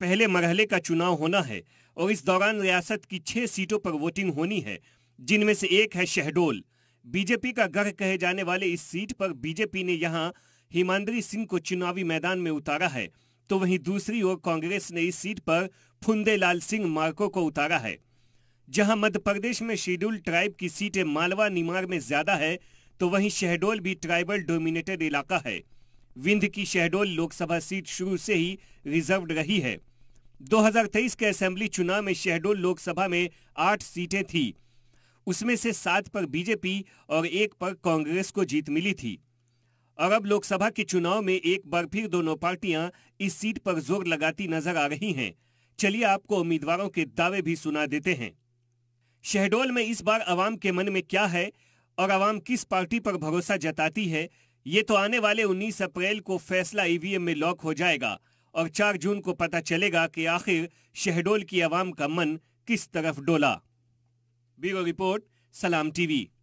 पहले मरहले का चुनाव होना है और इस दौरान रियासत की छह सीटों पर वोटिंग होनी है जिनमें से एक है शहडोल बीजेपी का गढ़ कहे जाने वाले इस सीट पर बीजेपी ने यहाँ हिमांद्री सिंह को चुनावी मैदान में उतारा है तो वहीं दूसरी ओर कांग्रेस ने इस सीट पर फुंदे लाल सिंह मार्को को उतारा है जहां मध्य प्रदेश में शेड्यूल ट्राइब की सीटें मालवा निमार में ज्यादा है तो वहीं शहडोल भी ट्राइबल डोमिनेटेड इलाका है विंध की शहडोल लोकसभा सीट शुरू से ही रिजर्व रही है 2023 के असेंबली चुनाव में शहडोल लोकसभा में आठ सीटें थी उसमें से सात पर बीजेपी और एक पर कांग्रेस को जीत मिली थी और अब लोकसभा के चुनाव में एक बार फिर दोनों पार्टियां इस सीट पर जोर लगाती नजर आ रही हैं चलिए आपको उम्मीदवारों के दावे भी सुना देते हैं शहडोल में इस बार अवाम के मन में क्या है और अवाम किस पार्टी पर भरोसा जताती है ये तो आने वाले 19 अप्रैल को फैसला ईवीएम में लॉक हो जाएगा और 4 जून को पता चलेगा कि आखिर शहडोल की आवाम का मन किस तरफ डोला ब्यूरो रिपोर्ट सलाम टीवी